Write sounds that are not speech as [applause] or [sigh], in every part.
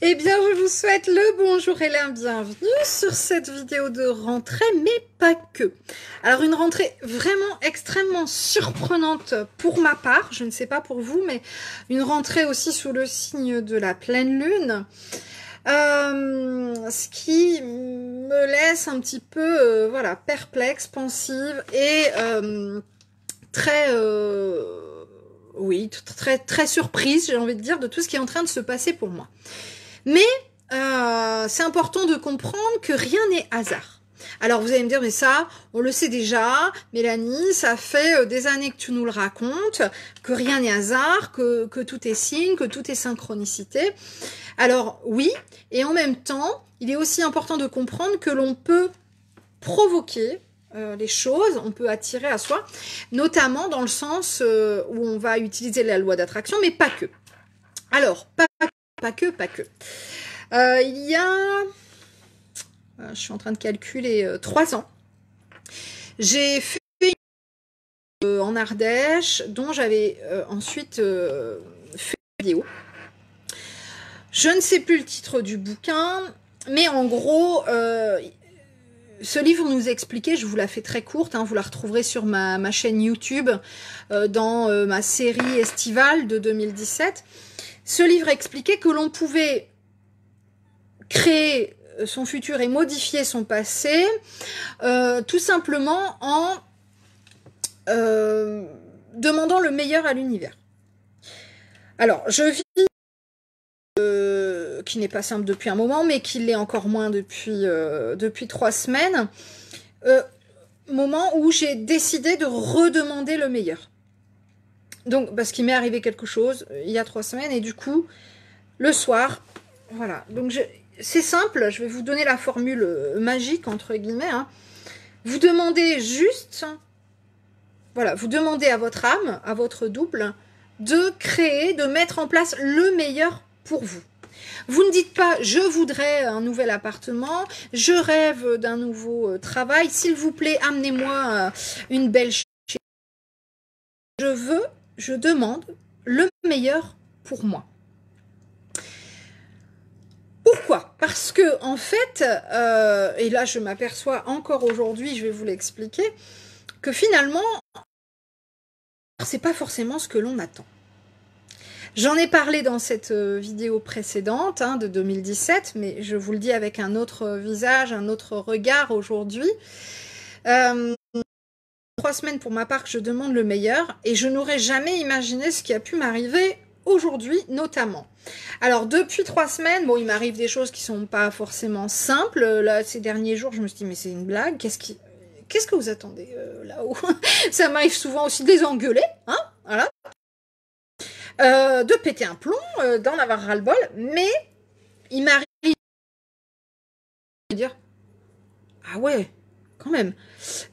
Eh bien, je vous souhaite le bonjour et la bienvenue sur cette vidéo de rentrée, mais pas que. Alors, une rentrée vraiment extrêmement surprenante pour ma part, je ne sais pas pour vous, mais une rentrée aussi sous le signe de la pleine lune. Euh, ce qui me laisse un petit peu, euh, voilà, perplexe, pensive et euh, très oui, très, très surprise, j'ai envie de dire, de tout ce qui est en train de se passer pour moi. Mais euh, c'est important de comprendre que rien n'est hasard. Alors vous allez me dire, mais ça, on le sait déjà, Mélanie, ça fait euh, des années que tu nous le racontes, que rien n'est hasard, que, tout est signe, que tout est synchronicité. Alors oui, et en même temps, il est aussi important de comprendre que l'on peut provoquer euh, les choses, on peut attirer à soi, notamment dans le sens où on va utiliser la loi d'attraction, mais pas que. Alors, pas pas que, pas que. Euh, il y a, euh, je suis en train de calculer, euh, trois ans, j'ai fait une en Ardèche dont j'avais ensuite fait une vidéo. Je ne sais plus le titre du bouquin, mais en gros, ce livre nous expliquait, je vous la fais très courte, hein, vous la retrouverez sur ma, chaîne YouTube dans ma série estivale de 2017. Ce livre expliquait que l'on pouvait créer son futur et modifier son passé, euh, tout simplement en euh, demandant le meilleur à l'univers. Alors, je vis euh, qui n'est pas simple depuis un moment, mais qui l'est encore moins depuis, depuis trois semaines, moment où j'ai décidé de redemander le meilleur. Donc, parce qu'il m'est arrivé quelque chose euh, il y a trois semaines, et du coup, le soir, voilà. Donc, c'est simple, je vais vous donner la formule euh, magique, entre guillemets. Hein. Vous demandez juste, voilà, vous demandez à votre âme, à votre double, de créer, de mettre en place le meilleur pour vous. Vous ne dites pas je voudrais un nouvel appartement, je rêve d'un nouveau euh, travail, s'il vous plaît, amenez-moi une belle je veux je demande le meilleur pour moi. Pourquoi Parce que en fait, euh, et là je m'aperçois encore aujourd'hui, je vais vous l'expliquer, que finalement, c'est pas forcément ce que l'on attend. J'en ai parlé dans cette euh, vidéo précédente hein, de 2017, mais je vous le dis avec un autre visage, un autre regard aujourd'hui. Euh, trois semaines pour ma part que je demande le meilleur et je n'aurais jamais imaginé ce qui a pu m'arriver aujourd'hui notamment. Alors depuis trois semaines, bon, il m'arrive des choses qui sont pas forcément simples. Euh, là, ces derniers jours, je me suis dit mais c'est une blague. Qu'est-ce qui, qu'est-ce que vous attendez euh, là-haut [laughs] Ça m'arrive souvent aussi de les hein Voilà. Euh, de péter un plomb, d'en avoir ras-le-bol, mais il m'arrive de dire Ah ouais, quand même,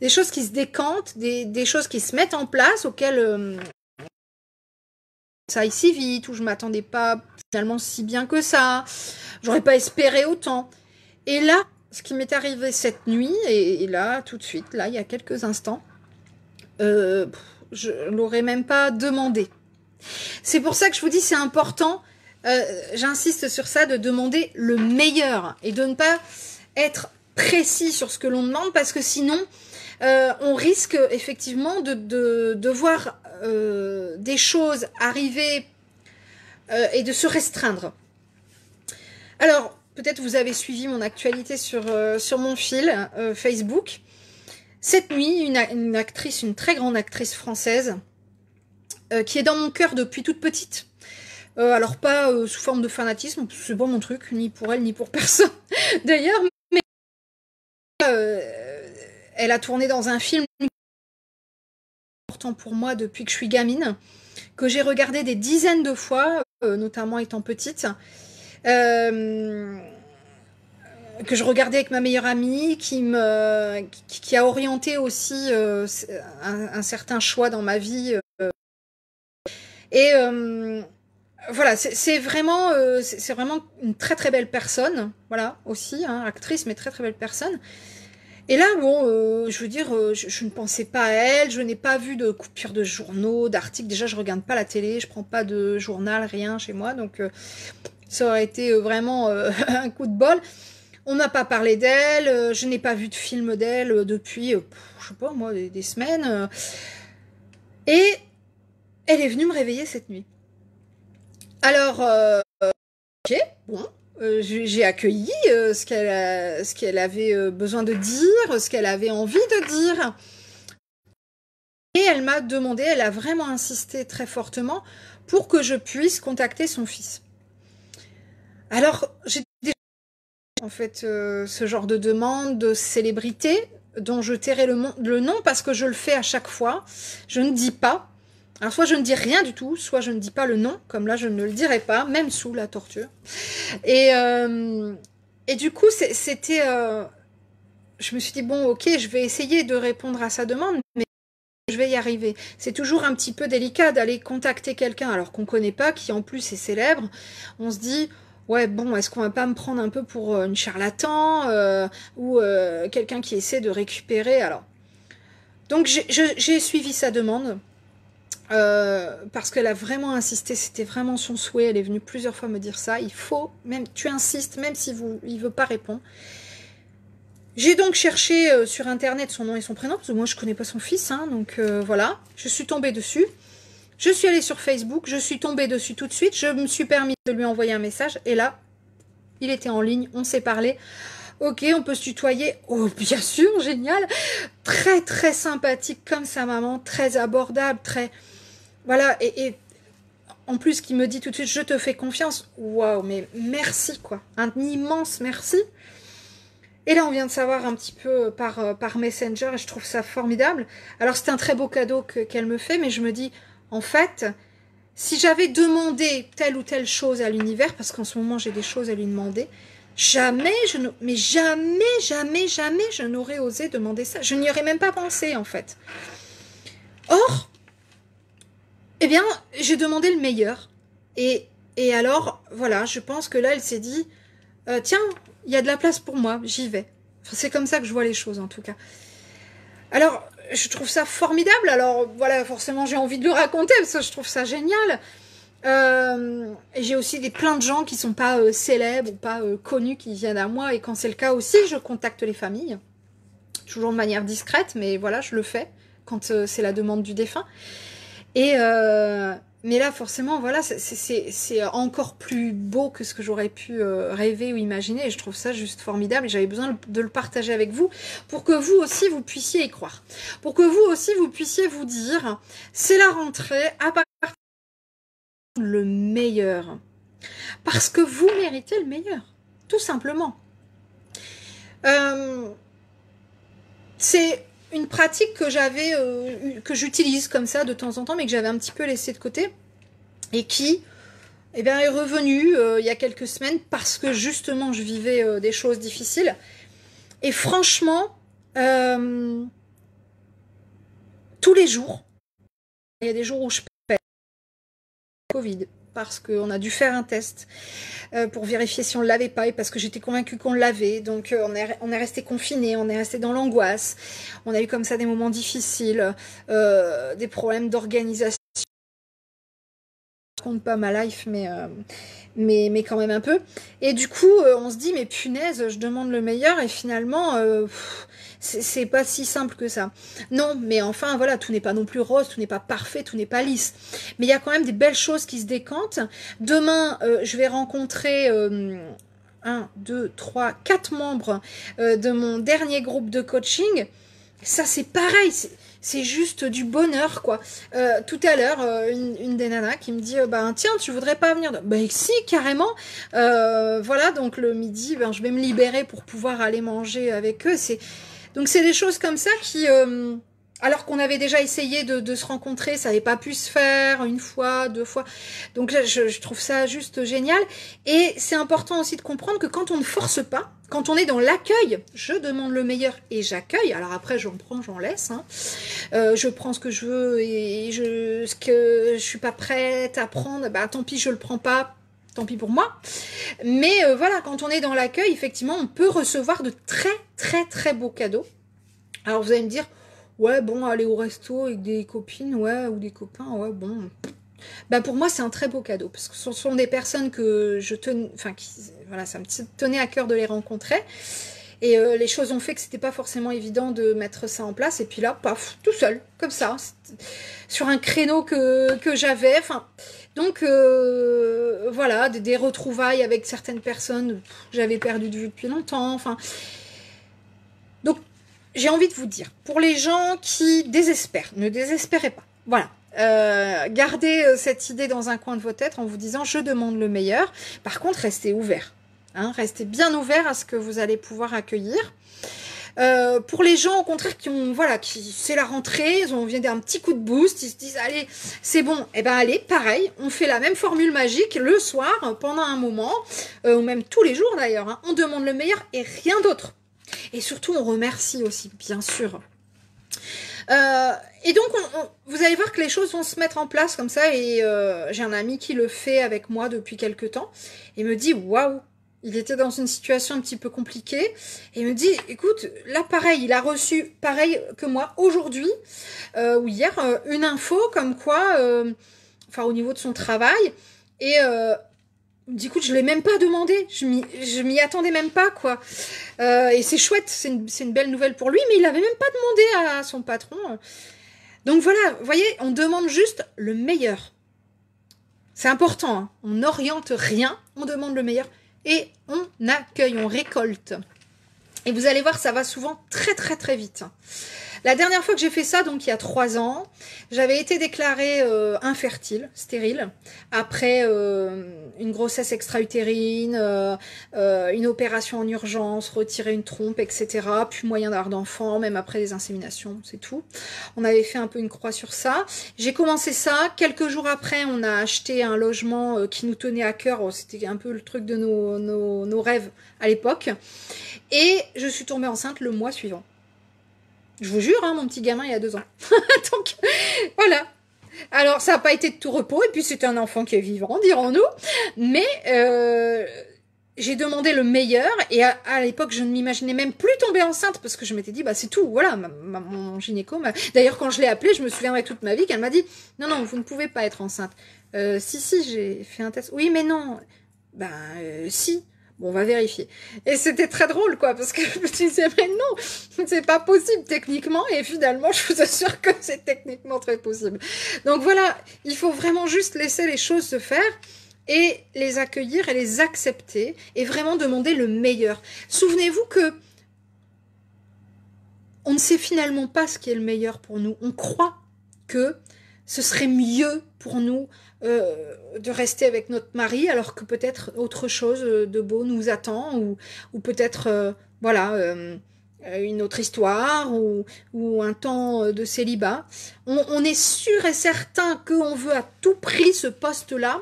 des choses qui se décantent, des, choses qui se mettent en place auxquelles euh, ça aille si vite, où je m'attendais pas finalement si bien que ça, j'aurais pas espéré autant. Et là, ce qui m'est arrivé cette nuit, et, là, tout de suite, là, il y a quelques instants, euh, je l'aurais même pas demandé. C'est pour ça que je vous dis, c'est important. Euh, j'insiste sur ça, de demander le meilleur et de ne pas être précis sur ce que l'on demande parce que sinon euh, on risque effectivement de, de, voir euh, des choses arriver euh, et de se restreindre. Alors, peut-être vous avez suivi mon actualité sur, sur mon fil Facebook. Cette nuit, une, actrice, une très grande actrice française, qui est dans mon cœur depuis toute petite, alors pas sous forme de fanatisme, c'est pas mon truc, ni pour elle, ni pour [laughs] personne d'ailleurs, euh, elle a tourné dans un film important pour moi depuis que je suis gamine, que j'ai regardé des dizaines de fois, euh, notamment étant petite. Euh, que je regardais avec ma meilleure amie, qui me, qui, a orienté aussi un, certain choix dans ma vie. et voilà, c'est vraiment, c'est vraiment une très très belle personne, voilà aussi, hein, actrice mais très très belle personne. Et là, bon, euh, je veux dire, euh, je, ne pensais pas à elle, je n'ai pas vu de coupure de journaux, d'articles. Déjà, je regarde pas la télé, je prends pas de journal, rien chez moi, donc euh, ça aurait été vraiment [laughs] un coup de bol. On n'a pas parlé d'elle, je n'ai pas vu de film d'elle depuis, je sais pas moi, des, des semaines. et elle est venue me réveiller cette nuit. Alors, ok, bon, euh, j'ai accueilli euh, ce qu'elle avait euh, besoin de dire, ce qu'elle avait envie de dire. Et elle m'a demandé, elle a vraiment insisté très fortement pour que je puisse contacter son fils. Alors, j'ai déjà en fait ce genre de demande de célébrité dont je tairai le nom parce que je le fais à chaque fois. Je ne dis pas alors soit je ne dis rien du tout, soit je ne dis pas le nom, comme là je ne le dirai pas, même sous la torture. Et, euh, et du coup, c'était... Euh, je me suis dit, bon, ok, je vais essayer de répondre à sa demande, mais je vais y arriver. C'est toujours un petit peu délicat d'aller contacter quelqu'un alors qu'on ne connaît pas, qui en plus est célèbre. On se dit, ouais bon est-ce qu'on va pas me prendre un peu pour euh, une charlatan ou quelqu'un qui essaie de récupérer alors donc j'ai suivi sa demande euh, parce qu'elle a vraiment insisté, c'était vraiment son souhait, elle est venue plusieurs fois me dire ça, il faut, même tu insistes, même s'il ne veut pas répondre. J'ai donc cherché euh, sur internet son nom et son prénom, parce que moi je ne connais pas son fils, hein, donc euh, voilà, je suis tombée dessus. Je suis allée sur Facebook, je suis tombée dessus tout de suite, je me suis permis de lui envoyer un message, et là, il était en ligne, on s'est parlé. Ok, on peut se tutoyer. Oh, bien sûr, génial. Très, très sympathique comme sa maman, très abordable, très voilà, et, en plus qui me dit tout de suite je te fais confiance, waouh, mais merci quoi, un immense merci. Et là, on vient de savoir un petit peu par, euh, par Messenger, et je trouve ça formidable. Alors, c'est un très beau cadeau qu'elle me fait, mais je me dis, en fait, si j'avais demandé telle ou telle chose à l'univers, parce qu'en ce moment, j'ai des choses à lui demander, jamais, je mais jamais, jamais, jamais, je n'aurais osé demander ça. Je n'y aurais même pas pensé, en fait. Or, eh bien, j'ai demandé le meilleur. Et, et alors, voilà, je pense que là, elle s'est dit, euh, tiens, il y a de la place pour moi, j'y vais. c'est comme ça que je vois les choses, en tout cas. Alors, je trouve ça formidable. Alors, voilà, forcément, j'ai envie de le raconter, parce que je trouve ça génial. Euh, j'ai aussi des plein de gens qui sont pas euh, célèbres ou pas euh, connus qui viennent à moi et quand c'est le cas aussi, je contacte les familles, toujours de manière discrète, mais voilà, je le fais quand c'est la demande du défunt. Euh, mais là, forcément, voilà, c'est encore plus beau que ce que j'aurais pu euh, rêver ou imaginer. Et je trouve ça juste formidable. Et j'avais besoin de le partager avec vous pour que vous aussi vous puissiez y croire, pour que vous aussi vous puissiez vous dire, c'est la rentrée à partir le meilleur, parce que vous méritez le meilleur, tout simplement. Euh, c'est une pratique que j'avais, euh, que j'utilise comme ça de temps en temps, mais que j'avais un petit peu laissée de côté, et qui eh est revenue euh, il y a quelques semaines parce que justement je vivais euh, des choses difficiles. Et franchement, tous les jours, il y a des jours où je pète Covid, parce qu'on a dû faire un test euh, pour vérifier si on ne l'avait pas et parce que j'étais convaincue qu'on l'avait. Donc euh, on, est, resté confiné, on est resté dans l'angoisse. On a eu comme ça des moments difficiles, euh, des problèmes d'organisation. Je compte pas ma life, mais mais, quand même un peu. Et du coup, euh, on se dit, mais punaise, je demande le meilleur, et finalement, euh, c'est pas si simple que ça. Non, mais enfin, voilà, tout n'est pas non plus rose, tout n'est pas parfait, tout n'est pas lisse. Mais il y a quand même des belles choses qui se décantent. Demain, euh, je vais rencontrer... 1, 2, 3, 4 membres de mon dernier groupe de coaching ça c'est pareil, c'est juste du bonheur quoi. Euh, tout à l'heure, euh, une, des nanas qui me dit euh, ben, tiens tu voudrais pas venir Ben si carrément. voilà donc le midi, ben, je vais me libérer pour pouvoir aller manger avec eux. C'est donc c'est des choses comme ça qui alors qu'on avait déjà essayé de, se rencontrer, ça n'avait pas pu se faire une fois, deux fois. Donc je, je trouve ça juste génial. Et c'est important aussi de comprendre que quand on ne force pas, quand on est dans l'accueil, je demande le meilleur et j'accueille. Alors après, j'en prends, j'en laisse. Hein. Euh, je prends ce que je veux et je, ce que je suis pas prête à prendre, bah tant pis, je le prends pas. Tant pis pour moi. Mais euh, voilà, quand on est dans l'accueil, effectivement, on peut recevoir de très très très beaux cadeaux. Alors vous allez me dire, ouais, bon, aller au resto avec des copines, ouais, ou des copains, ouais, bon. Bah pour moi, c'est un très beau cadeau, parce que ce sont des personnes que je tenais, enfin, qui, voilà, ça me tenait à cœur de les rencontrer. Et euh, les choses ont fait que c'était pas forcément évident de mettre ça en place. Et puis là, paf, tout seul, comme ça, sur un créneau que, que j'avais. Enfin, donc euh, voilà, des, retrouvailles avec certaines personnes que j'avais perdu de vue depuis longtemps. Enfin, j'ai envie de vous dire, pour les gens qui désespèrent, ne désespérez pas. Voilà. Euh, gardez euh, cette idée dans un coin de votre tête en vous disant je demande le meilleur. Par contre, restez ouvert. Hein, restez bien ouvert à ce que vous allez pouvoir accueillir. Euh, pour les gens au contraire qui ont voilà qui c'est la rentrée, ils ont vient d'un petit coup de boost, ils se disent allez c'est bon, et eh ben allez pareil, on fait la même formule magique le soir pendant un moment euh, ou même tous les jours d'ailleurs, hein. on demande le meilleur et rien d'autre. Et surtout, on remercie aussi, bien sûr. Euh, et donc, vous allez voir que les choses vont se mettre en place comme ça. Et euh, j'ai un ami qui le fait avec moi depuis quelques temps. Et me dit waouh, il était dans une situation un petit peu compliquée. Et il me dit écoute, là, pareil, il a reçu, pareil que moi, aujourd'hui euh, ou hier, une info comme quoi, enfin, au niveau de son travail. Et du coup, je l'ai même pas demandé. Je m'y attendais même pas, quoi. Euh, et c'est chouette, c'est une, belle nouvelle pour lui, mais il n'avait même pas demandé à, son patron. Donc voilà, vous voyez, on demande juste le meilleur. C'est important. Hein. On n'oriente rien, on demande le meilleur et on accueille, on récolte. Et vous allez voir, ça va souvent très très très vite. La dernière fois que j'ai fait ça, donc il y a trois ans, j'avais été déclarée euh, infertile, stérile, après euh, une grossesse extra-utérine, euh, une opération en urgence, retirer une trompe, etc. Plus moyen d'avoir d'enfant, même après des inséminations, c'est tout. On avait fait un peu une croix sur ça. J'ai commencé ça. Quelques jours après, on a acheté un logement qui nous tenait à cœur. Oh, c'était un peu le truc de nos, nos, nos rêves à l'époque. Et je suis tombée enceinte le mois suivant. Je vous jure, hein, mon petit gamin, il y a deux ans. [laughs] Donc, voilà. Alors, ça n'a pas été de tout repos, et puis c'est un enfant qui est vivant, dirons-nous. Mais euh, j'ai demandé le meilleur, et à, l'époque, je ne m'imaginais même plus tomber enceinte, parce que je m'étais dit, bah c'est tout, voilà, mon gynéco. D'ailleurs, quand je l'ai appelée, je me souviendrai toute ma vie qu'elle m'a dit, non, non, vous ne pouvez pas être enceinte. Euh, si, si, j'ai fait un test. Oui, mais non. Ben, euh, si. Bon, on va vérifier. Et c'était très drôle, quoi, parce que je me disais, mais non, c'est pas possible techniquement. Et finalement, je vous assure que c'est techniquement très possible. Donc voilà, il faut vraiment juste laisser les choses se faire et les accueillir et les accepter et vraiment demander le meilleur. Souvenez-vous que on ne sait finalement pas ce qui est le meilleur pour nous. On croit que ce serait mieux pour nous euh, de rester avec notre mari alors que peut-être autre chose euh, de beau nous attend ou, peut-être euh, voilà une autre histoire ou, un temps de célibat. On, est sûr et certain qu'on veut à tout prix ce poste-là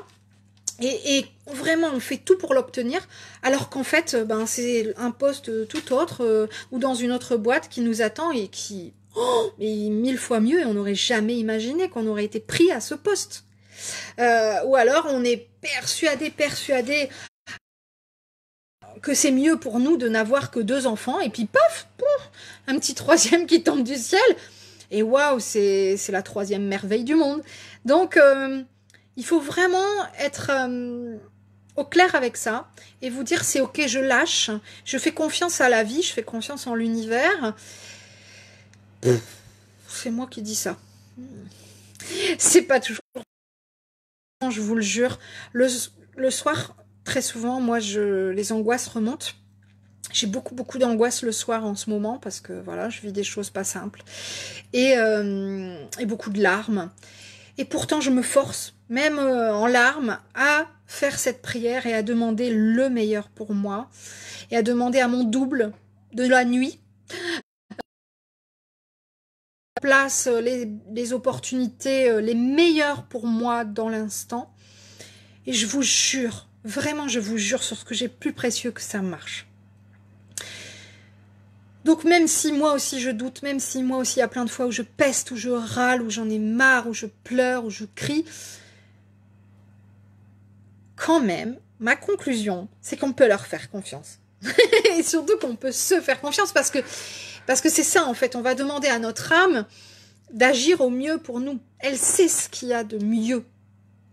et, vraiment on fait tout pour l'obtenir alors qu'en fait ben, c'est un poste tout autre ou dans une autre boîte qui nous attend et qui... Oh, mais mille fois mieux et on n'aurait jamais imaginé qu'on aurait été pris à ce poste. Euh, ou alors on est persuadé, persuadé que c'est mieux pour nous de n'avoir que deux enfants, et puis paf, un petit troisième qui tombe du ciel, et waouh, c'est la troisième merveille du monde. Donc, euh, il faut vraiment être euh, au clair avec ça, et vous dire c'est ok, je lâche, je fais confiance à la vie, je fais confiance en l'univers. C'est moi qui dis ça. C'est pas toujours je vous le jure. Le, soir, très souvent, moi, je, les angoisses remontent. J'ai beaucoup, beaucoup d'angoisse le soir en ce moment parce que voilà, je vis des choses pas simples. Et, euh, beaucoup de larmes. Et pourtant, je me force, même euh, en larmes, à faire cette prière et à demander le meilleur pour moi. Et à demander à mon double de la nuit place euh, les, opportunités euh, les meilleures pour moi dans l'instant. Et je vous jure, vraiment je vous jure sur ce que j'ai plus précieux que ça marche. Donc même si moi aussi je doute, même si moi aussi il y a plein de fois où je peste, où je râle, où j'en ai marre, où je pleure, où je crie, quand même, ma conclusion, c'est qu'on peut leur faire confiance. [laughs] et surtout qu'on peut se faire confiance parce que parce que c'est ça, en fait. On va demander à notre âme d'agir au mieux pour nous. Elle sait ce qu'il y a de mieux.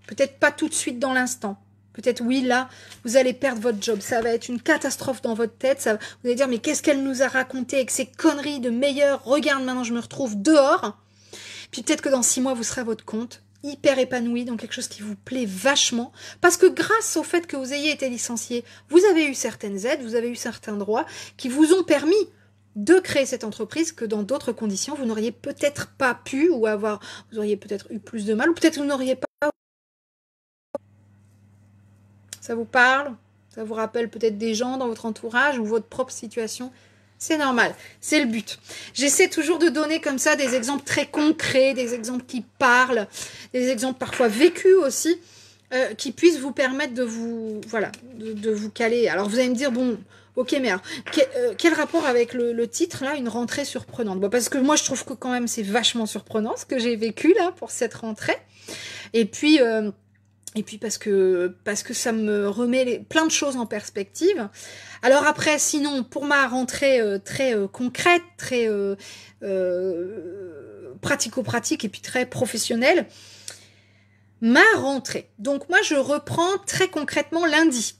Peut-être pas tout de suite dans l'instant. Peut-être oui, là, vous allez perdre votre job. Ça va être une catastrophe dans votre tête. Ça, vous allez dire, mais qu'est-ce qu'elle nous a raconté avec ces conneries de meilleur Regarde, maintenant je me retrouve dehors. Puis peut-être que dans six mois, vous serez à votre compte, hyper épanoui, dans quelque chose qui vous plaît vachement. Parce que grâce au fait que vous ayez été licencié, vous avez eu certaines aides, vous avez eu certains droits qui vous ont permis de créer cette entreprise que dans d'autres conditions, vous n'auriez peut-être pas pu ou avoir, vous auriez peut-être eu plus de mal ou peut-être vous n'auriez pas. Ça vous parle Ça vous rappelle peut-être des gens dans votre entourage ou votre propre situation c'est normal, c'est le but. J'essaie toujours de donner comme ça des exemples très concrets, des exemples qui parlent, des exemples parfois vécus aussi, euh, qui puissent vous permettre de vous, voilà, de vous caler. Alors vous allez me dire, bon, Ok, mais euh, quel, rapport avec le, titre, là, une rentrée surprenante Parce que moi, je trouve que quand même, c'est vachement surprenant ce que j'ai vécu, là, pour cette rentrée. Et puis, euh, et puis parce que, parce que ça me remet plein de choses en perspective. Alors après, sinon, pour ma rentrée euh, très concrète, très pratico-pratique et puis très professionnelle, ma rentrée. Donc moi, je reprends très concrètement lundi.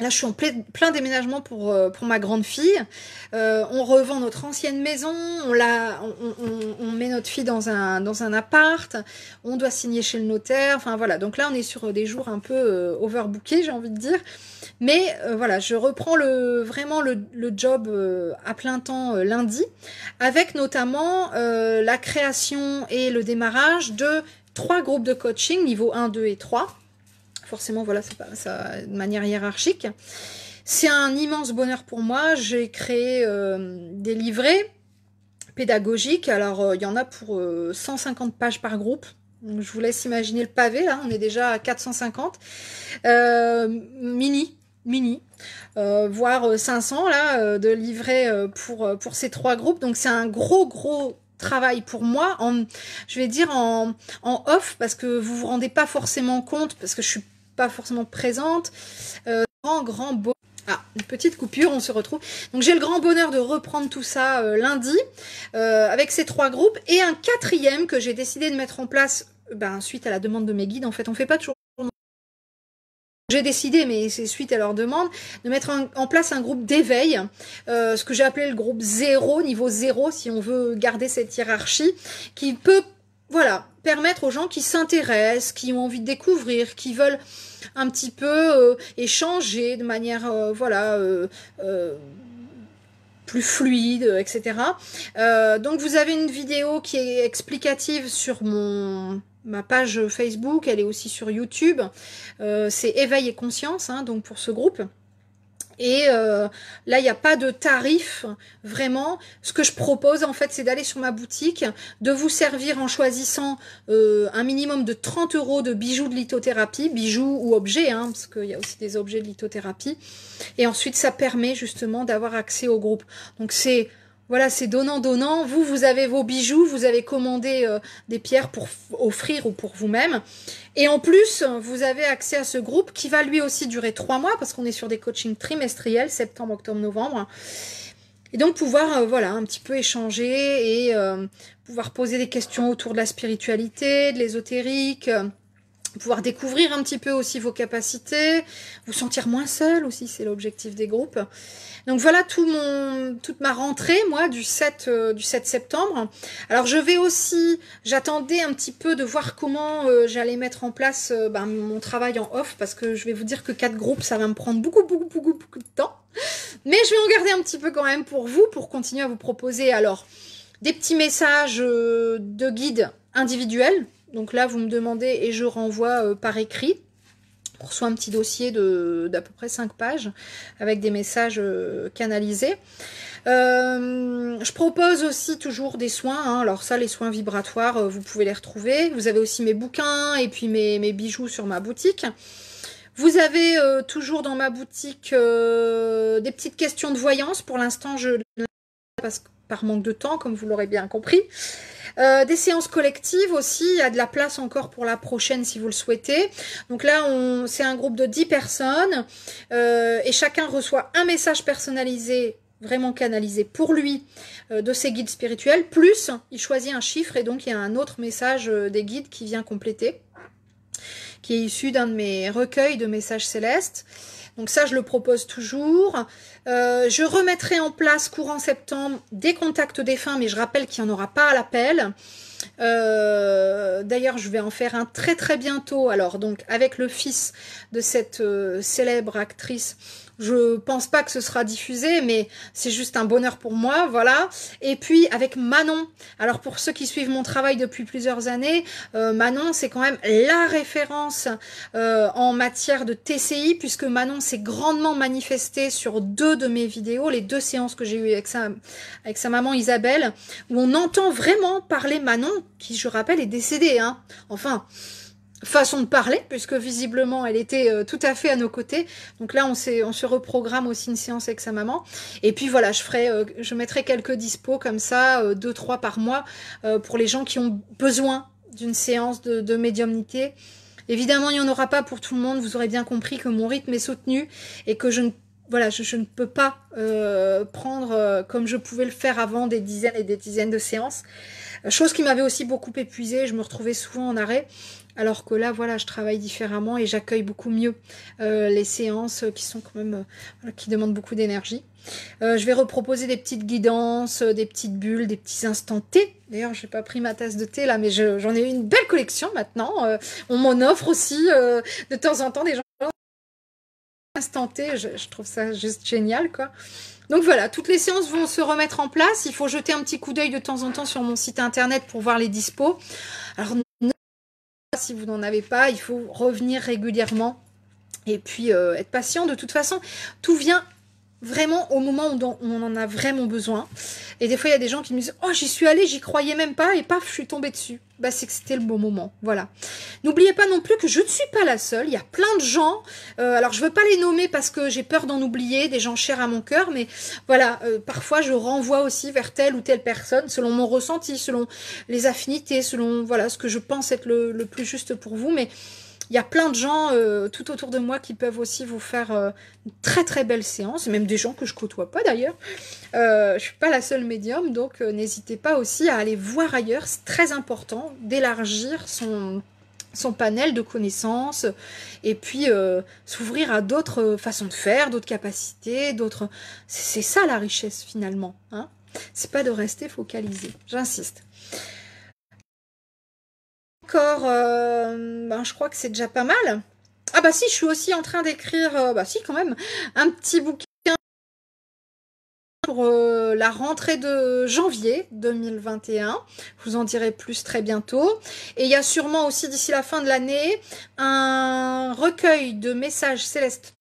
Là, je suis en plein déménagement pour, euh, pour ma grande fille. Euh, on revend notre ancienne maison, on, la, on, met notre fille dans un, dans un appart, on doit signer chez le notaire. Enfin voilà, donc là, on est sur des jours un peu euh, overbookés, j'ai envie de dire. Mais voilà, je reprends le, vraiment le, le job à plein temps lundi, avec notamment la création et le démarrage de trois groupes de coaching, niveau 1, 2 et 3 forcément, voilà, pas, ça, de manière hiérarchique. C'est un immense bonheur pour moi. J'ai créé euh, des livrets pédagogiques. Alors, euh, il y en a pour 150 euh, pages par groupe. je vous laisse imaginer le pavé, là, on est déjà à 450. mini, mini, voire 500 là de livrets pour pour ces trois groupes. Donc c'est un gros gros travail pour moi en je vais dire en en off parce que vous vous rendez pas forcément compte parce que je suis pas forcément présente. Euh, grand, grand beau. Ah, une petite coupure, on se retrouve. Donc j'ai le grand bonheur de reprendre tout ça euh, lundi euh, avec ces trois groupes et un quatrième que j'ai décidé de mettre en place ben, suite à la demande de mes guides. En fait, on fait pas toujours. J'ai décidé, mais c'est suite à leur demande, de mettre en place un groupe d'éveil, ce que j'ai appelé le groupe zéro, niveau zéro, si on veut garder cette hiérarchie, qui peut voilà, permettre aux gens qui s'intéressent, qui ont envie de découvrir, qui veulent un petit peu euh, échanger de manière, euh, voilà, euh, plus fluide, etc. donc vous avez une vidéo qui est explicative sur mon ma page Facebook, elle est aussi sur YouTube. c'est Éveil et Conscience, hein, donc pour ce groupe. Et euh, là, il n'y a pas de tarif, vraiment. Ce que je propose, en fait, c'est d'aller sur ma boutique, de vous servir en choisissant euh, un minimum de 30 euros de bijoux de lithothérapie, bijoux ou objets, hein, parce qu'il y a aussi des objets de lithothérapie. Et ensuite, ça permet justement d'avoir accès au groupe. Donc, c'est voilà, c'est donnant-donnant. Vous, vous avez vos bijoux, vous avez commandé euh, des pierres pour offrir ou pour vous-même. Et en plus, vous avez accès à ce groupe qui va lui aussi durer trois mois parce qu'on est sur des coachings trimestriels, septembre, octobre, novembre. Et donc pouvoir, euh, voilà, un petit peu échanger et euh, pouvoir poser des questions autour de la spiritualité, de l'ésotérique pouvoir découvrir un petit peu aussi vos capacités, vous sentir moins seul aussi, c'est l'objectif des groupes. Donc voilà tout mon, toute ma rentrée, moi, du 7, euh, du 7 septembre. Alors je vais aussi, j'attendais un petit peu de voir comment euh, j'allais mettre en place euh, ben, mon travail en off, parce que je vais vous dire que quatre groupes, ça va me prendre beaucoup, beaucoup, beaucoup, beaucoup de temps. Mais je vais en garder un petit peu quand même pour vous, pour continuer à vous proposer alors des petits messages de guide individuels donc là, vous me demandez et je renvoie euh, par écrit. pour reçoit un petit dossier d'à peu près 5 pages avec des messages euh, canalisés. Euh, je propose aussi toujours des soins. Hein. Alors ça, les soins vibratoires, vous pouvez les retrouver. Vous avez aussi mes bouquins et puis mes, bijoux sur ma boutique. Vous avez toujours dans ma boutique des petites questions de voyance. Pour l'instant, je parce par manque de temps, comme vous l'aurez bien compris. Euh, des séances collectives aussi, il y a de la place encore pour la prochaine si vous le souhaitez. Donc là, c'est un groupe de 10 personnes euh, et chacun reçoit un message personnalisé vraiment canalisé pour lui euh, de ses guides spirituels, plus il choisit un chiffre et donc il y a un autre message des guides qui vient compléter qui est issu d'un de mes recueils de messages célestes. Donc ça, je le propose toujours. Euh, je remettrai en place courant septembre des contacts défunts, mais je rappelle qu'il n'y en aura pas à l'appel. Euh, d'ailleurs, je vais en faire un très très bientôt. Alors donc avec le fils de cette euh, célèbre actrice je pense pas que ce sera diffusé, mais c'est juste un bonheur pour moi, voilà. Et puis avec Manon. Alors pour ceux qui suivent mon travail depuis plusieurs années, euh, Manon c'est quand même la référence euh, en matière de TCI, puisque Manon s'est grandement manifestée sur deux de mes vidéos, les deux séances que j'ai eues avec sa, avec sa maman Isabelle, où on entend vraiment parler Manon, qui je rappelle est décédée. Hein. Enfin, façon de parler, puisque visiblement elle était euh, tout à fait à nos côtés. Donc là, on, on se reprogramme aussi une séance avec sa maman. Et puis voilà, je, ferai, euh, je mettrai quelques dispos comme ça, euh, deux, trois par mois, pour les gens qui ont besoin d'une séance de, médiumnité. Évidemment, il n'y en aura pas pour tout le monde. Vous aurez bien compris que mon rythme est soutenu et que je ne voilà, je, je, ne peux pas prendre comme je pouvais le faire avant des dizaines et des dizaines de séances. Chose qui m'avait aussi beaucoup épuisée, je me retrouvais souvent en arrêt. Alors que là, voilà, je travaille différemment et j'accueille beaucoup mieux euh, les séances qui sont quand même euh, qui demandent beaucoup d'énergie. Euh, je vais reproposer des petites guidances, des petites bulles, des petits instants thé. D'ailleurs, j'ai pas pris ma tasse de thé là, mais j'en ai une belle collection maintenant. on m'en offre aussi de temps en temps des gens instant T, je, je, trouve ça juste génial quoi. Donc voilà, toutes les séances vont se remettre en place. Il faut jeter un petit coup d'œil de temps en temps sur mon site internet pour voir les dispos. Alors si vous n'en avez pas, il faut revenir régulièrement et puis euh, être patient. De toute façon, tout vient vraiment au moment où on en a vraiment besoin. Et des fois, il y a des gens qui me disent Oh, j'y suis allée, j'y croyais même pas, et paf, je suis tombée dessus. Bah, c'est que c'était le bon moment. Voilà. N'oubliez pas non plus que je ne suis pas la seule. Il y a plein de gens. Euh, alors, je veux pas les nommer parce que j'ai peur d'en oublier, des gens chers à mon cœur, mais voilà. Euh, parfois, je renvoie aussi vers telle ou telle personne, selon mon ressenti, selon les affinités, selon voilà ce que je pense être le plus juste pour vous. Mais il y a plein de gens euh, tout autour de moi qui peuvent aussi vous faire euh, une très très belle séance, même des gens que je côtoie pas d'ailleurs. Je euh, je suis pas la seule médium, donc n'hésitez pas aussi à aller voir ailleurs. C'est très important d'élargir son son panel de connaissances et puis s'ouvrir à d'autres façons de faire, d'autres capacités, d'autres. C'est ça la richesse finalement. Hein c'est pas de rester focalisé. J'insiste. Euh, ben, je crois que c'est déjà pas mal. Ah bah si, je suis aussi en train d'écrire, euh, bah si quand même, un petit bouquin pour euh, la rentrée de janvier 2021. vous en direz plus très bientôt. Et il y a sûrement aussi d'ici la fin de l'année un recueil de messages célestes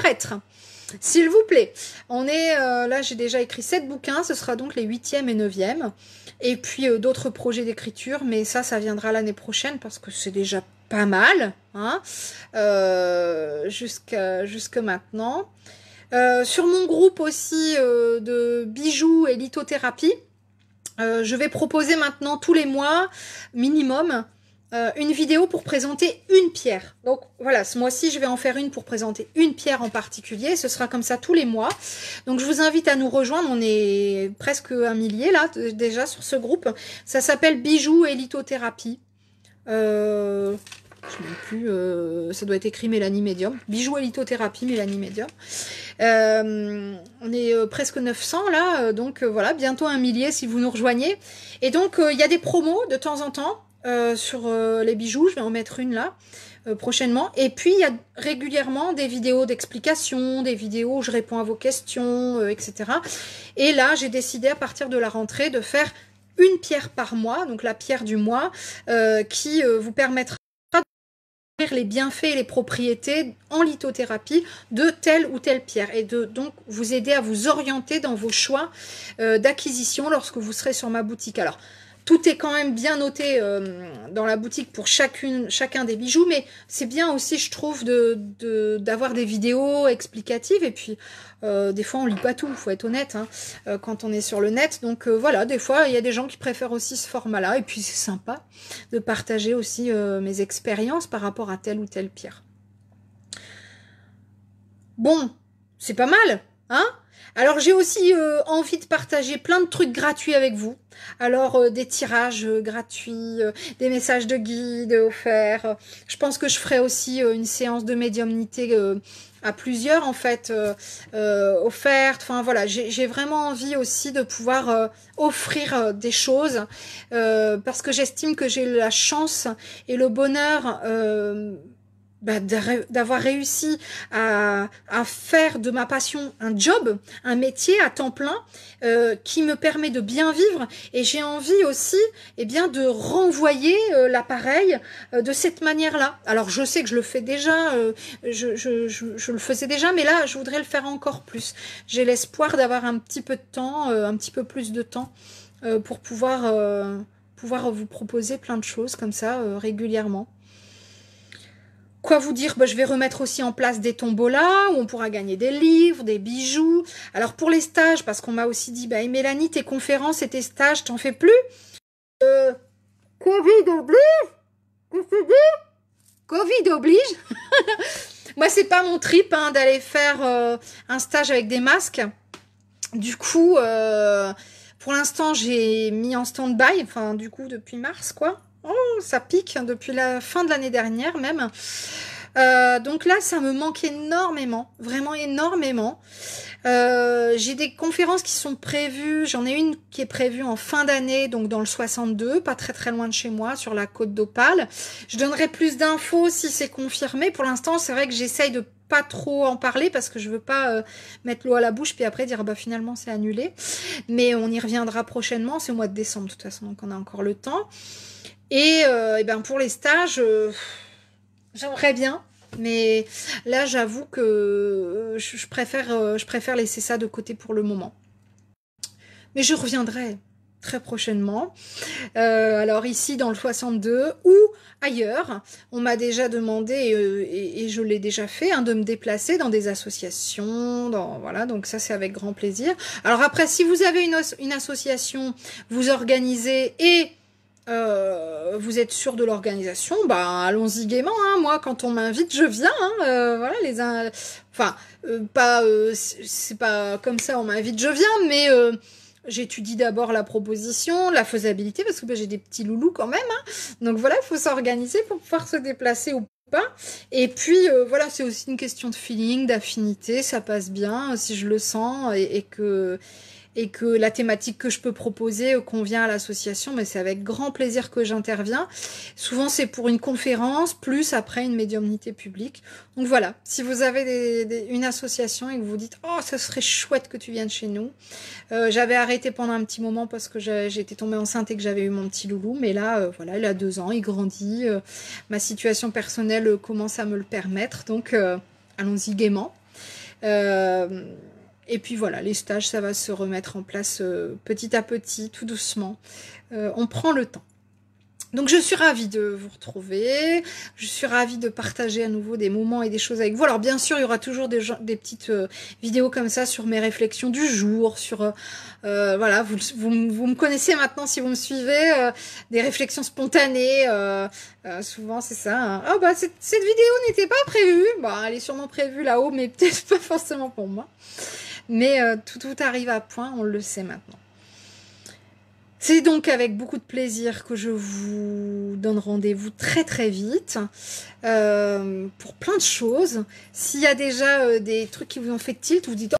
paraître s'il vous plaît, on est euh, là, j'ai déjà écrit 7 bouquins, ce sera donc les 8e et 9e. Et puis euh, d'autres projets d'écriture, mais ça, ça viendra l'année prochaine parce que c'est déjà pas mal hein, euh, jusqu'à jusque, maintenant. sur mon groupe aussi de bijoux et lithothérapie, je vais proposer maintenant tous les mois minimum euh, une vidéo pour présenter une pierre. Donc voilà, ce mois-ci, je vais en faire une pour présenter une pierre en particulier. Ce sera comme ça tous les mois. Donc je vous invite à nous rejoindre. On est presque un millier là déjà sur ce groupe. Ça s'appelle Bijoux et lithothérapie. Euh, je ne sais plus, euh, ça doit être écrit Mélanie Medium. Bijoux et lithothérapie, Mélanie Medium. on est presque 900 là, donc voilà, bientôt un millier si vous nous rejoignez. Et donc, il y a des promos de temps en temps. Euh, sur euh, les bijoux, je vais en mettre une là euh, prochainement. Et puis il y a régulièrement des vidéos d'explication, des vidéos où je réponds à vos questions, etc. Et là j'ai décidé à partir de la rentrée de faire une pierre par mois, donc la pierre du mois, qui vous permettra de les bienfaits et les propriétés en lithothérapie de telle ou telle pierre et de donc vous aider à vous orienter dans vos choix d'acquisition lorsque vous serez sur ma boutique. Alors, tout est quand même bien noté euh, dans la boutique pour chacune, chacun des bijoux, mais c'est bien aussi, je trouve, d'avoir de, d'avoir des vidéos explicatives. Et puis, euh, des fois, on lit pas tout, Il faut être honnête, hein, euh, quand on est sur le net. Donc voilà, des fois, il y a des gens qui préfèrent aussi ce format-là. Et puis, c'est sympa de partager aussi mes expériences par rapport à telle ou telle pierre. Bon, c'est pas mal, hein alors j'ai aussi euh, envie de partager plein de trucs gratuits avec vous. Alors euh, des tirages euh, gratuits, des messages de guide offerts. Je pense que je ferai aussi une séance de médiumnité à plusieurs en fait offerte. Enfin voilà, j'ai vraiment envie aussi de pouvoir offrir des choses parce que j'estime que j'ai la chance et le bonheur bah, d'avoir réussi à, faire de ma passion un job, un métier à temps plein euh, qui me permet de bien vivre. Et j'ai envie aussi eh bien, de renvoyer euh, l'appareil euh, de cette manière-là. Alors je sais que je le fais déjà, je, je, le faisais déjà, mais là je voudrais le faire encore plus. J'ai l'espoir d'avoir un petit peu de temps, un petit peu plus de temps pour pouvoir, pouvoir vous proposer plein de choses comme ça régulièrement quoi vous dire bah, Je vais remettre aussi en place des tombolas où on pourra gagner des livres, des bijoux. Alors pour les stages, parce qu'on m'a aussi dit, bah, Mélanie, tes conférences et tes stages, t'en fais plus euh, Covid oblige Covid oblige [laughs] Moi, c'est pas mon trip hein, d'aller faire euh, un stage avec des masques. Du coup, euh, pour l'instant, j'ai mis en stand-by, enfin, du coup, depuis mars, quoi. Oh, ça pique depuis la fin de l'année dernière même. Euh, donc là, ça me manque énormément, vraiment énormément. Euh, j'ai des conférences qui sont prévues. J'en ai une qui est prévue en fin d'année, donc dans le 62, pas très très loin de chez moi, sur la côte d'Opale. Je donnerai plus d'infos si c'est confirmé. Pour l'instant, c'est vrai que j'essaye de pas trop en parler parce que je veux pas euh, mettre l'eau à la bouche puis après dire bah finalement c'est annulé. Mais on y reviendra prochainement, c'est au mois de décembre de toute façon, donc on a encore le temps. Et, euh, eh ben, pour les stages, euh, j'aimerais bien, mais là j'avoue que euh, je préfère, je préfère laisser ça de côté pour le moment. Mais je reviendrai très prochainement. alors ici dans le 62 ou ailleurs, on m'a déjà demandé et, je l'ai déjà fait hein, de me déplacer dans des associations, dans voilà donc ça c'est avec grand plaisir. Alors après si vous avez une association, vous organisez et euh, vous êtes sûr de l'organisation, bah allons-y gaiement. Hein. Moi, quand on m'invite, je viens. Hein. Euh, voilà, les uns, enfin, euh, pas, c'est pas comme ça. On m'invite, je viens, mais j'étudie d'abord la proposition, la faisabilité, parce que bah, j'ai des petits loulous quand même. Hein. Donc voilà, il faut s'organiser pour pouvoir se déplacer ou pas. Et puis voilà, c'est aussi une question de feeling, d'affinité. Ça passe bien si je le sens et que et que la thématique que je peux proposer convient à l'association, mais c'est avec grand plaisir que j'interviens. Souvent, c'est pour une conférence, plus après une médiumnité publique. Donc voilà, si vous avez une association et que vous dites Oh, ce serait chouette que tu viennes chez nous. Euh, j'avais arrêté pendant un petit moment parce que j'étais tombée enceinte et que j'avais eu mon petit loulou, mais là, euh, voilà, il a deux ans, il grandit, euh, ma situation personnelle commence à me le permettre, donc allons-y gaiement. Et puis voilà, les stages, ça va se remettre en place euh, petit à petit, tout doucement. Euh, on prend le temps. Donc je suis ravie de vous retrouver, je suis ravie de partager à nouveau des moments et des choses avec vous. Alors bien sûr, il y aura toujours des, des petites euh, vidéos comme ça sur mes réflexions du jour, sur voilà, vous, vous, me connaissez maintenant si vous me suivez, des réflexions spontanées. souvent c'est ça. Hein. Ah, bah cette, vidéo n'était pas prévue, bah elle est sûrement prévue là-haut, mais [laughs] peut-être pas forcément pour moi. Mais euh, tout, tout arrive à point, on le sait maintenant. C'est donc avec beaucoup de plaisir que je vous donne rendez-vous très très vite euh, pour plein de choses. S'il y a déjà euh, des trucs qui vous ont fait tilt, vous dites